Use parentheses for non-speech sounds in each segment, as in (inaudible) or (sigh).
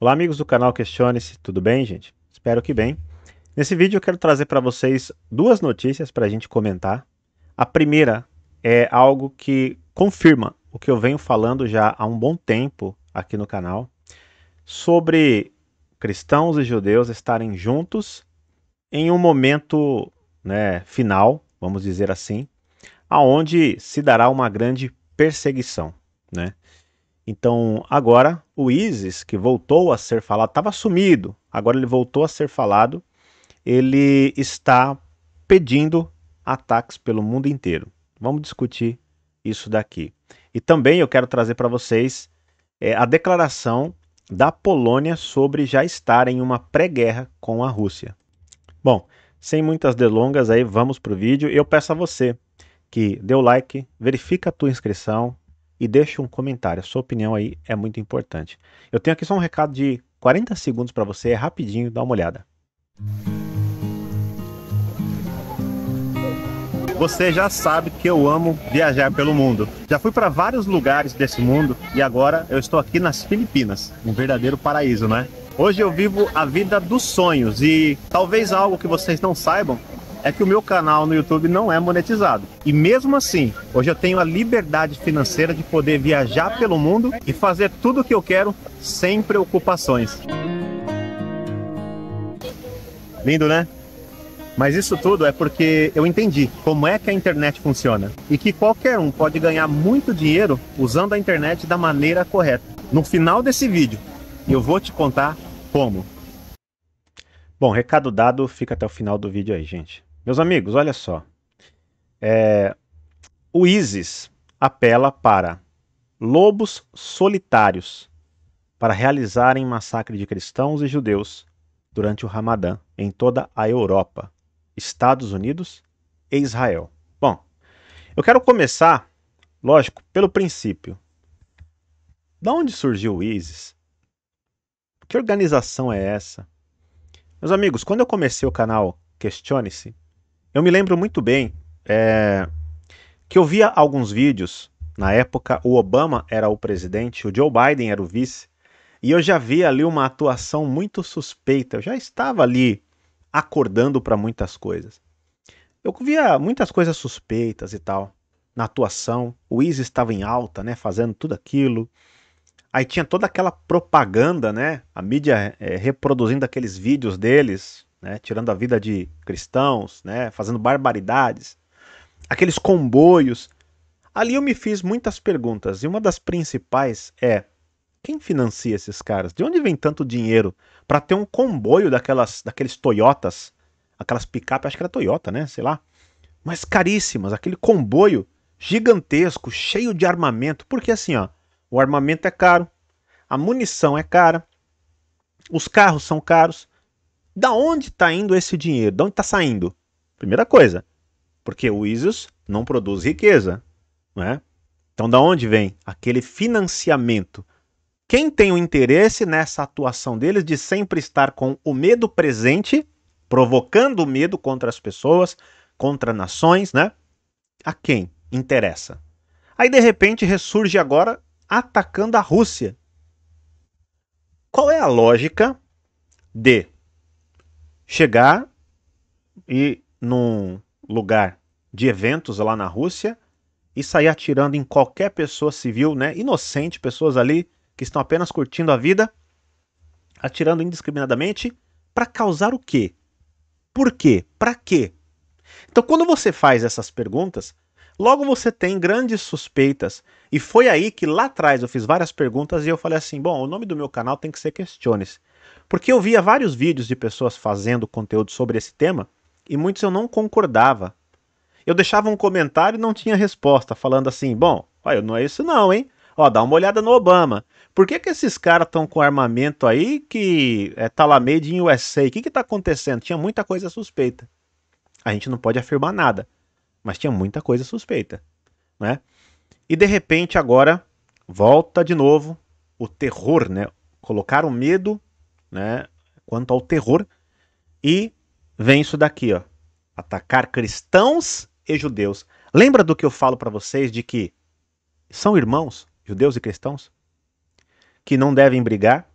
Olá, amigos do canal Questione-se, tudo bem, gente? Espero que bem. Nesse vídeo eu quero trazer para vocês duas notícias para a gente comentar. A primeira é algo que confirma o que eu venho falando já há um bom tempo aqui no canal sobre cristãos e judeus estarem juntos em um momento né, final, vamos dizer assim, aonde se dará uma grande perseguição, né? Então, agora, o ISIS, que voltou a ser falado, estava sumido, agora ele voltou a ser falado, ele está pedindo ataques pelo mundo inteiro. Vamos discutir isso daqui. E também eu quero trazer para vocês é, a declaração da Polônia sobre já estar em uma pré-guerra com a Rússia. Bom, sem muitas delongas aí, vamos para o vídeo. Eu peço a você que dê o like, verifica a tua inscrição, e deixe um comentário. A sua opinião aí é muito importante. Eu tenho aqui só um recado de 40 segundos para você, é rapidinho, dá uma olhada. Você já sabe que eu amo viajar pelo mundo. Já fui para vários lugares desse mundo e agora eu estou aqui nas Filipinas, um verdadeiro paraíso, né? Hoje eu vivo a vida dos sonhos e talvez algo que vocês não saibam é que o meu canal no YouTube não é monetizado. E mesmo assim, hoje eu tenho a liberdade financeira de poder viajar pelo mundo e fazer tudo o que eu quero sem preocupações. Lindo, né? Mas isso tudo é porque eu entendi como é que a internet funciona e que qualquer um pode ganhar muito dinheiro usando a internet da maneira correta. No final desse vídeo, eu vou te contar como. Bom, recado dado, fica até o final do vídeo aí, gente. Meus amigos, olha só. É, o ISIS apela para lobos solitários para realizarem massacre de cristãos e judeus durante o Ramadã em toda a Europa, Estados Unidos e Israel. Bom, eu quero começar, lógico, pelo princípio. Da onde surgiu o ISIS? Que organização é essa? Meus amigos, quando eu comecei o canal Questione-se, eu me lembro muito bem é, que eu via alguns vídeos. Na época, o Obama era o presidente, o Joe Biden era o vice, e eu já via ali uma atuação muito suspeita. Eu já estava ali acordando para muitas coisas. Eu via muitas coisas suspeitas e tal na atuação. O Easy estava em alta, né, fazendo tudo aquilo. Aí tinha toda aquela propaganda, né? A mídia é, reproduzindo aqueles vídeos deles, né, tirando a vida de cristãos, né, fazendo barbaridades, aqueles comboios. Ali eu me fiz muitas perguntas e uma das principais é: quem financia esses caras? De onde vem tanto dinheiro para ter um comboio daquelas, daqueles Toyotas, aquelas picape, acho que era Toyota, né, sei lá, mas caríssimas, aquele comboio gigantesco, cheio de armamento, porque assim, ó, o armamento é caro, a munição é cara, os carros são caros, da onde está indo esse dinheiro? Da onde está saindo? Primeira coisa, porque o ISIS não produz riqueza, não é? Então, da onde vem aquele financiamento? Quem tem o um interesse nessa atuação deles de sempre estar com o medo presente, provocando o medo contra as pessoas, contra nações, né? A quem interessa? Aí de repente ressurge agora atacando a Rússia. Qual é a lógica de chegar e num lugar de eventos lá na Rússia e sair atirando em qualquer pessoa civil, né, inocente, pessoas ali que estão apenas curtindo a vida, atirando indiscriminadamente para causar o quê? Por quê? Para quê? Então, quando você faz essas perguntas, logo você tem grandes suspeitas. E foi aí que lá atrás eu fiz várias perguntas e eu falei assim: bom, o nome do meu canal tem que ser Questione-se. Porque eu via vários vídeos de pessoas fazendo conteúdo sobre esse tema e muitos eu não concordava. Eu deixava um comentário e não tinha resposta, falando assim: bom, olha, não é isso não, hein? Ó, dá uma olhada no Obama. Por que, que esses caras estão com armamento aí que é, tá lá made in USA? O que que tá acontecendo? Tinha muita coisa suspeita. A gente não pode afirmar nada, mas tinha muita coisa suspeita, né? E de repente agora volta de novo o terror, né? Colocaram medo né, quanto ao terror. E vem isso daqui, ó. Atacar cristãos e judeus. Lembra do que eu falo para vocês de que são irmãos, judeus e cristãos, que não devem brigar?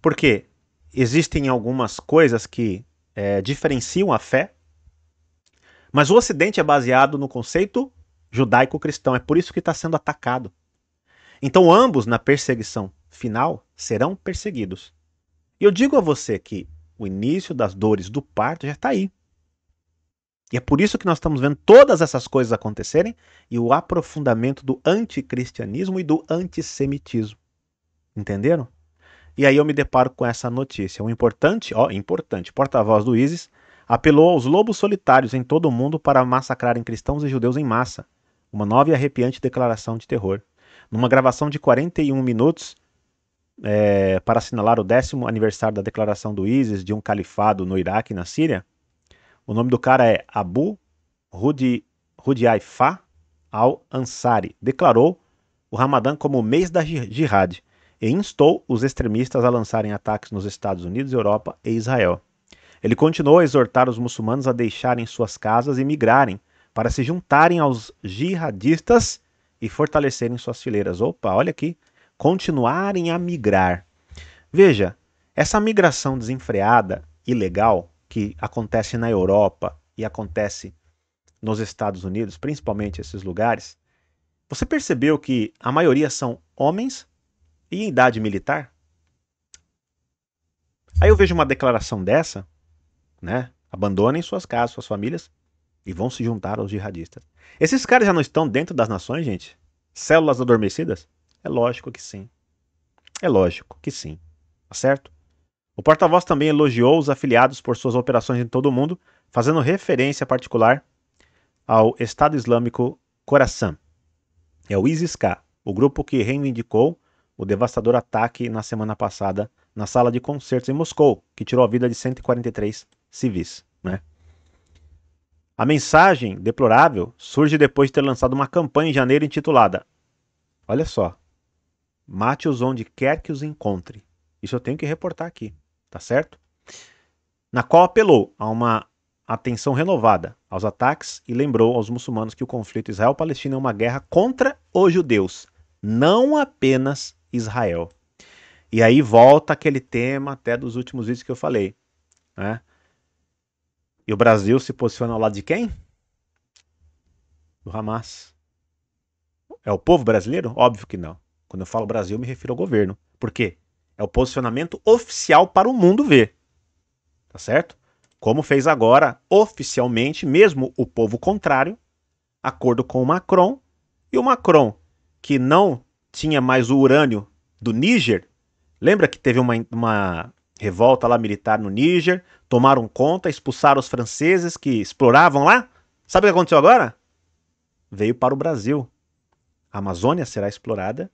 Porque existem algumas coisas que é, diferenciam a fé, mas o Ocidente é baseado no conceito judaico-cristão. É por isso que está sendo atacado. Então, ambos, na perseguição final, serão perseguidos. E eu digo a você que o início das dores do parto já está aí. E é por isso que nós estamos vendo todas essas coisas acontecerem e o aprofundamento do anticristianismo e do antissemitismo. Entenderam? E aí eu me deparo com essa notícia. Um importante, ó, importante, porta-voz do ISIS apelou aos lobos solitários em todo o mundo para massacrarem cristãos e judeus em massa. Uma nova e arrepiante declaração de terror. Numa gravação de 41 minutos, é, para assinalar o décimo aniversário da declaração do ISIS de um califado no Iraque e na Síria. O nome do cara é Abu Hudi, Hudiaifa al-Ansari. Declarou o Ramadã como o mês da jihad e instou os extremistas a lançarem ataques nos Estados Unidos, Europa e Israel. Ele continuou a exortar os muçulmanos a deixarem suas casas e migrarem para se juntarem aos jihadistas e fortalecerem suas fileiras. Opa, olha aqui continuarem a migrar. Veja, essa migração desenfreada, ilegal, que acontece na Europa e acontece nos Estados Unidos, principalmente esses lugares, você percebeu que a maioria são homens e em idade militar? Aí eu vejo uma declaração dessa, né? Abandonem suas casas, suas famílias e vão se juntar aos jihadistas. Esses caras já não estão dentro das nações, gente? Células adormecidas? É lógico que sim. É lógico que sim. Tá certo? O porta-voz também elogiou os afiliados por suas operações em todo o mundo, fazendo referência particular ao Estado Islâmico Coração, É o ISIS-K, o grupo que reivindicou o devastador ataque na semana passada na sala de concertos em Moscou, que tirou a vida de 143 civis. Né? A mensagem deplorável surge depois de ter lançado uma campanha em janeiro intitulada Olha só, Mate-os onde quer que os encontre. Isso eu tenho que reportar aqui, tá certo? Na qual apelou a uma atenção renovada aos ataques e lembrou aos muçulmanos que o conflito Israel-Palestina é uma guerra contra os judeus, não apenas Israel. E aí volta aquele tema até dos últimos vídeos que eu falei, né? E o Brasil se posiciona ao lado de quem? Do Hamas. É o povo brasileiro? Óbvio que não. Quando eu falo Brasil, eu me refiro ao governo. Por quê? É o posicionamento oficial para o mundo ver. Tá certo? Como fez agora, oficialmente, mesmo o povo contrário, acordo com o Macron. E o Macron, que não tinha mais o urânio do Níger, lembra que teve uma, uma revolta lá militar no Níger, tomaram conta, expulsaram os franceses que exploravam lá? Sabe o que aconteceu agora? Veio para o Brasil. A Amazônia será explorada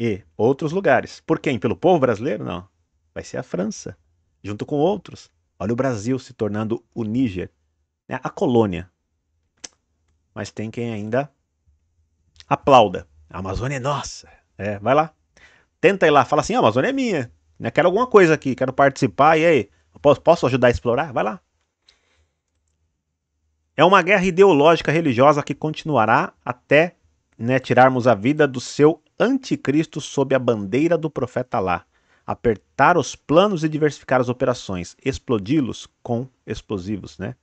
e outros lugares. Por quem? Pelo povo brasileiro? Não. Vai ser a França, junto com outros. Olha o Brasil se tornando o Níger, né? a colônia. Mas tem quem ainda aplauda. A Amazônia é nossa. É, vai lá. Tenta ir lá, fala assim: a Amazônia é minha. Né? Quero alguma coisa aqui, quero participar. E aí? Posso, posso ajudar a explorar? Vai lá. É uma guerra ideológica religiosa que continuará até né, tirarmos a vida do seu anticristo sob a bandeira do profeta Alá, apertar os planos e diversificar as operações, explodi-los com explosivos, né?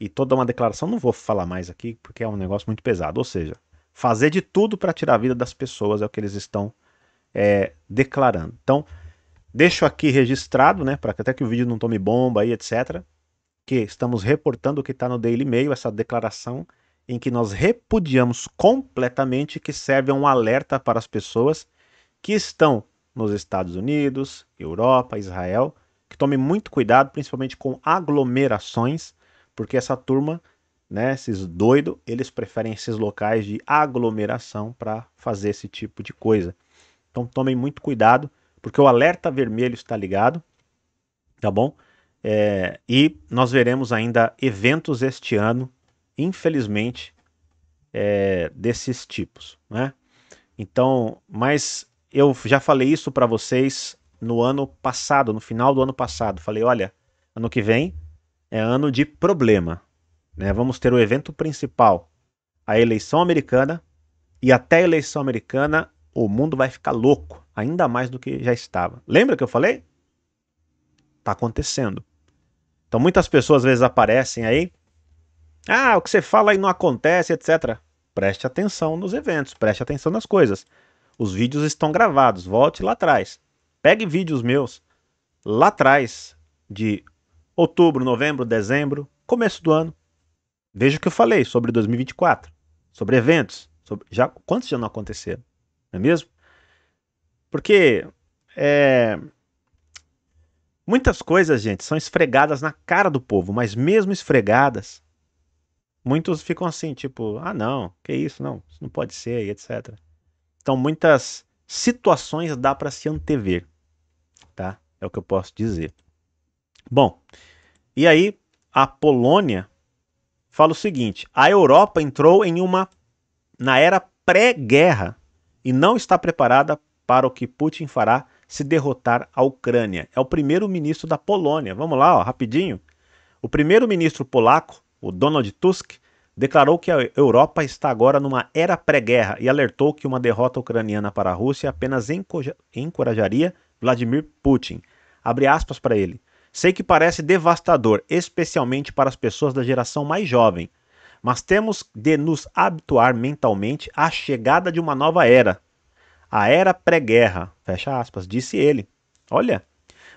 E toda uma declaração, não vou falar mais aqui porque é um negócio muito pesado. Ou seja, fazer de tudo para tirar a vida das pessoas é o que eles estão é, declarando. Então, deixo aqui registrado, né, para que até que o vídeo não tome bomba aí, etc, que estamos reportando o que está no Daily Mail, essa declaração em que nós repudiamos completamente que serve um alerta para as pessoas que estão nos Estados Unidos, Europa, Israel, que tomem muito cuidado, principalmente com aglomerações, porque essa turma, né, esses doidos, eles preferem esses locais de aglomeração para fazer esse tipo de coisa. Então tomem muito cuidado, porque o alerta vermelho está ligado, tá bom? É, e nós veremos ainda eventos este ano infelizmente, é, desses tipos, né? Então, mas eu já falei isso para vocês no ano passado, no final do ano passado. Falei, olha, ano que vem é ano de problema, né? Vamos ter o evento principal, a eleição americana, e até a eleição americana o mundo vai ficar louco, ainda mais do que já estava. Lembra que eu falei? Tá acontecendo. Então muitas pessoas às vezes aparecem aí ah, o que você fala aí não acontece, etc. Preste atenção nos eventos, preste atenção nas coisas. Os vídeos estão gravados, volte lá atrás. Pegue vídeos meus lá atrás de outubro, novembro, dezembro, começo do ano. Veja o que eu falei sobre 2024, sobre eventos, sobre já quantos já não aconteceram, não é mesmo? Porque é, muitas coisas, gente, são esfregadas na cara do povo, mas mesmo esfregadas, muitos ficam assim, tipo, ah, não, que isso, não, isso não pode ser, e etc. Então, muitas situações dá para se antever, tá? É o que eu posso dizer. Bom, e aí a Polônia fala o seguinte: a Europa entrou em uma na era pré-guerra e não está preparada para o que Putin fará se derrotar a Ucrânia. É o primeiro-ministro da Polônia. Vamos lá, ó, rapidinho. O primeiro-ministro polaco o Donald Tusk, declarou que a Europa está agora numa era pré-guerra e alertou que uma derrota ucraniana para a Rússia apenas encorajaria Vladimir Putin. Abre aspas para ele. Sei que parece devastador, especialmente para as pessoas da geração mais jovem, mas temos de nos habituar mentalmente à chegada de uma nova era. A era pré-guerra, fecha aspas, disse ele. Olha.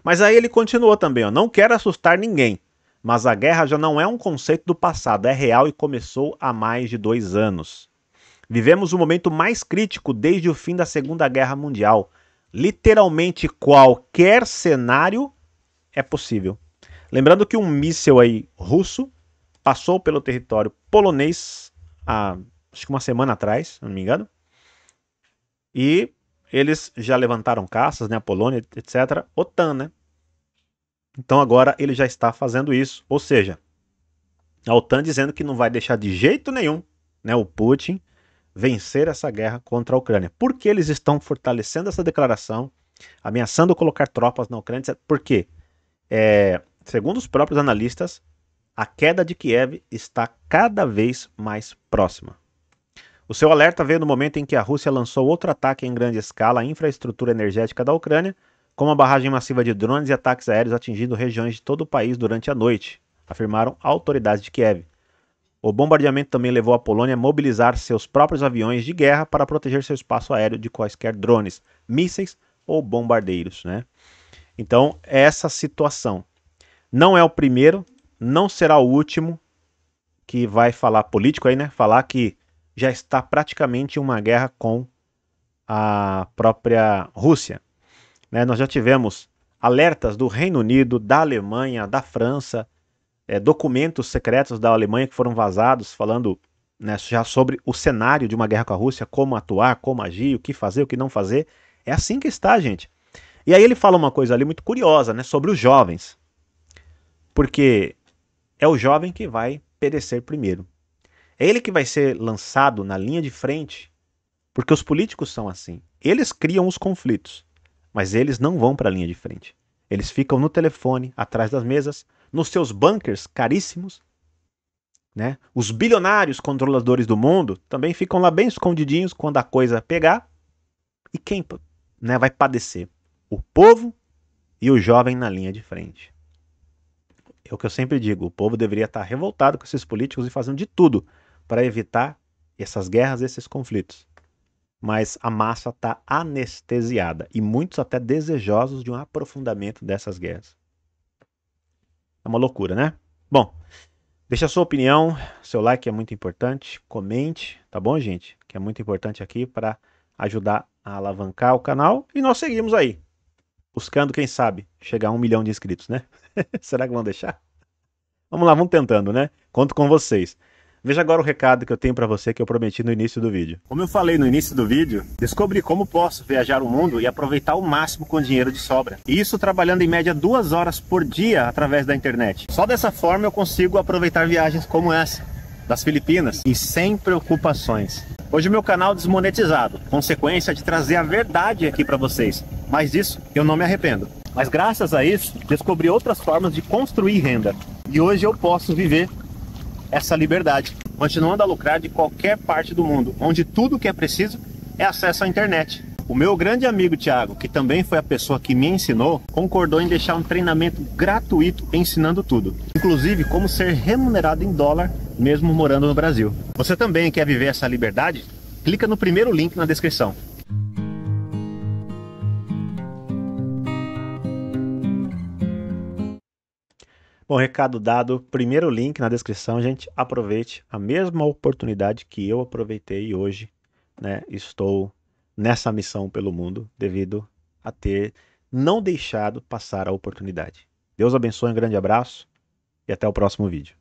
Mas aí ele continuou também, ó, não quero assustar ninguém, mas a guerra já não é um conceito do passado, é real e começou há mais de dois anos. Vivemos o momento mais crítico desde o fim da Segunda Guerra Mundial. Literalmente qualquer cenário é possível. Lembrando que um míssil aí russo passou pelo território polonês há acho que uma semana atrás, se não me engano. E eles já levantaram caças, né? A Polônia, etc. OTAN, né? Então agora ele já está fazendo isso, ou seja, a OTAN dizendo que não vai deixar de jeito nenhum né, o Putin vencer essa guerra contra a Ucrânia. Por que eles estão fortalecendo essa declaração, ameaçando colocar tropas na Ucrânia? Porque, é, segundo os próprios analistas, a queda de Kiev está cada vez mais próxima. O seu alerta veio no momento em que a Rússia lançou outro ataque em grande escala à infraestrutura energética da Ucrânia, como a barragem massiva de drones e ataques aéreos atingindo regiões de todo o país durante a noite, afirmaram autoridades de Kiev. O bombardeamento também levou a Polônia a mobilizar seus próprios aviões de guerra para proteger seu espaço aéreo de quaisquer drones, mísseis ou bombardeiros. Né? Então, é essa situação não é o primeiro, não será o último que vai falar político aí, né? Falar que já está praticamente uma guerra com a própria Rússia. Né? Nós já tivemos alertas do Reino Unido, da Alemanha, da França, é, documentos secretos da Alemanha que foram vazados falando né, já sobre o cenário de uma guerra com a Rússia, como atuar, como agir, o que fazer, o que não fazer. É assim que está, gente. E aí ele fala uma coisa ali muito curiosa, né, sobre os jovens. Porque é o jovem que vai perecer primeiro. É ele que vai ser lançado na linha de frente, porque os políticos são assim. Eles criam os conflitos. Mas eles não vão para a linha de frente. Eles ficam no telefone, atrás das mesas, nos seus bunkers caríssimos. Né? Os bilionários controladores do mundo também ficam lá bem escondidinhos quando a coisa pegar. E quem né, vai padecer? O povo e o jovem na linha de frente. É o que eu sempre digo: o povo deveria estar revoltado com esses políticos e fazendo de tudo para evitar essas guerras, esses conflitos mas a massa está anestesiada e muitos até desejosos de um aprofundamento dessas guerras. É uma loucura, né? Bom, deixa a sua opinião, seu like é muito importante, comente, tá bom, gente? Que é muito importante aqui para ajudar a alavancar o canal e nós seguimos aí, buscando, quem sabe, chegar a um milhão de inscritos, né? (laughs) Será que vão deixar? Vamos lá, vamos tentando, né? Conto com vocês. Veja agora o recado que eu tenho para você que eu prometi no início do vídeo. Como eu falei no início do vídeo, descobri como posso viajar o mundo e aproveitar o máximo com dinheiro de sobra. E isso trabalhando em média duas horas por dia através da internet. Só dessa forma eu consigo aproveitar viagens como essa, das Filipinas, e sem preocupações. Hoje o meu canal é desmonetizado, consequência de trazer a verdade aqui para vocês. Mas disso eu não me arrependo. Mas graças a isso, descobri outras formas de construir renda. E hoje eu posso viver essa liberdade, continuando a lucrar de qualquer parte do mundo, onde tudo o que é preciso é acesso à internet. O meu grande amigo Tiago, que também foi a pessoa que me ensinou, concordou em deixar um treinamento gratuito ensinando tudo, inclusive como ser remunerado em dólar mesmo morando no Brasil. Você também quer viver essa liberdade? Clica no primeiro link na descrição. Bom, recado dado, primeiro link na descrição, gente, aproveite a mesma oportunidade que eu aproveitei e hoje, né, estou nessa missão pelo mundo devido a ter não deixado passar a oportunidade. Deus abençoe, um grande abraço e até o próximo vídeo.